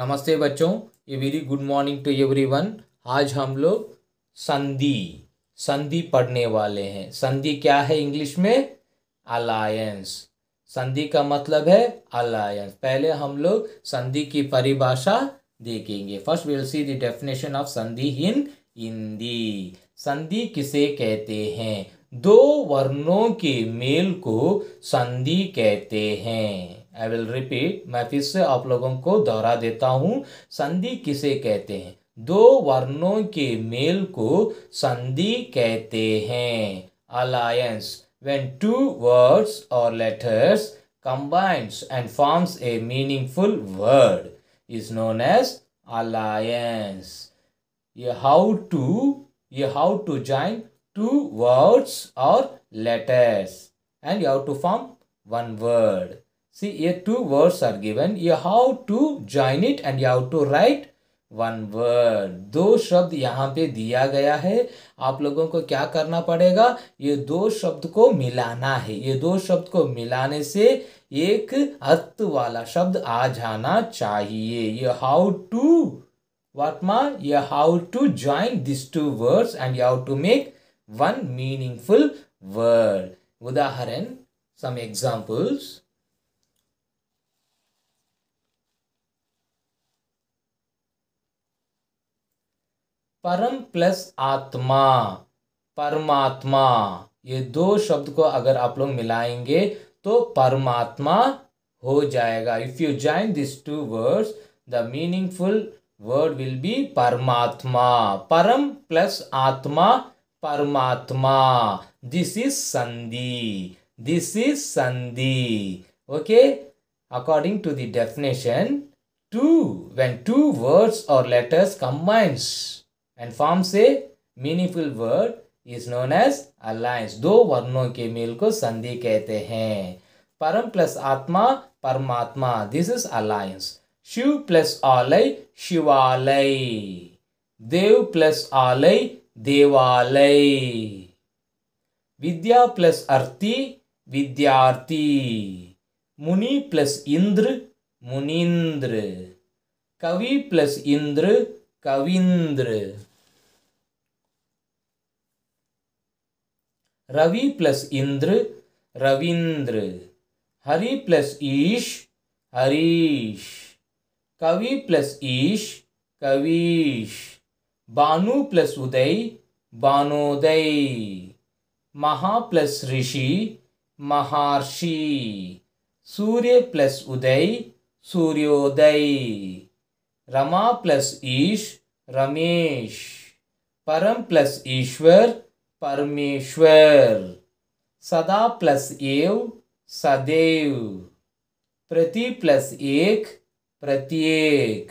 नमस्ते बच्चों ये very good morning to everyone आज हम लोग संधि संधि पढ़ने वाले हैं संधि क्या है इंग्लिश में अलायंस संधि का मतलब है अलायंस पहले हम लोग संधि की परिभाषा देखेंगे first will see the definition of sandhi in Hindi संधि किसे कहते हैं दो वर्णों के मेल को संधि कहते हैं आई विल रिपीट मैं फिर से आप लोगों को दोहरा देता हूँ संधि किसे कहते हैं दो वर्णों के मेल को संधि कहते हैं अलायंस वेन टू वर्ड्स और letters combines and forms a meaningful word is known as alliance ये हाउ टू ये how to join two words और letters and you how to form one word See here two words are given. You how to join it and you have to write one word दो शब्द यहाँ पे दिया गया है आप लोगों को क्या करना पड़ेगा ये दो शब्द को मिलाना है ये दो शब्द को मिलाने से एक अर्थ वाला शब्द आ जाना चाहिए ये हाउ टू वाट मा ये how to join this two words and you how to make one meaningful word उदाहरण सम एग्जाम्पल्स परम प्लस आत्मा परमात्मा ये दो शब्द को अगर आप लोग मिलाएंगे तो परमात्मा हो जाएगा if you join this two words the meaningful word will be परमात्मा परम प्लस आत्मा परमात्मा this is sandhi this is sandhi okay according to the definition to when two words और letters combines and forms a meaningful word is known as alliance. दो वर्णों के mail को संधि कहते हैं परम प्लस आत्मा परमात्मा दिस इज अलायंस शिव प्लस आलय शिवालय देव प्लस आलय देवालय विद्या प्लस अर्थी विद्यार्थी मुनि प्लस इंद्र मुनिंद्र कवि प्लस इंद्र कविंद्र रवि प्लस् इन्द्र रविन्द्र हरि प्लस् ईश् हरीश् कवि प्लस् ईश् कवीश् भानु प्लस् उदय बाणोदय् महा प्लस् ऋषि महर्षि सूर्य प्लस् उदय सूर्योदय रमा प्लस् ईश् रमेश् परम् प्लस् ईश्वर् परमेश्वर सदा प्लस एव सदैव प्रति प्लस एक प्रत्येक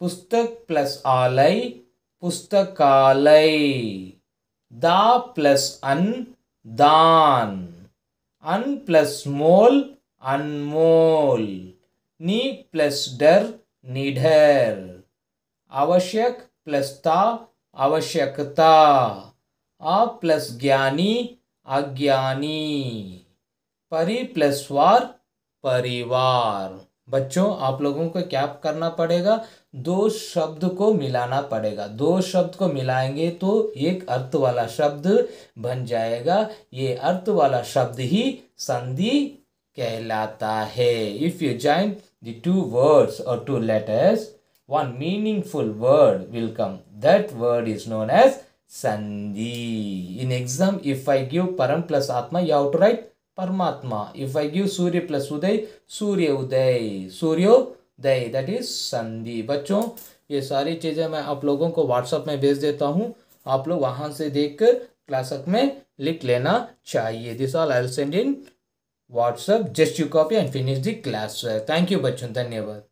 पुस्तक प्लस आलय पुस्तकालय दा प्लस अन दान अन प्लस मोल अनमोल नी प्लस डर निडर आवश्यक प्लस ता आवश्यकता आप प्लस ज्ञानी अज्ञानी परि प्लस वार परिवार बच्चों आप लोगों को क्या करना पड़ेगा दो शब्द को मिलाना पड़ेगा दो शब्द को मिलाएंगे तो एक अर्थ वाला शब्द बन जाएगा ये अर्थ वाला शब्द ही संधि कहलाता है if you join the two words और two letters one meaningful word will come that word is known as Sandhi. In exam, if I give Param plus Atma, you have to write Paramatma. If I give Surya plus Uday, Surya Uday. Suryo Uday. That is Sandhi. बच्चों ye sari चीज़ें मैं aap logon ko whatsapp mein bhej deta hu aap log wahan se dekh class ak mein लिख lena chahiye this all i'll send in whatsapp just you copy and finish the class thank you बच्चों धन्यवाद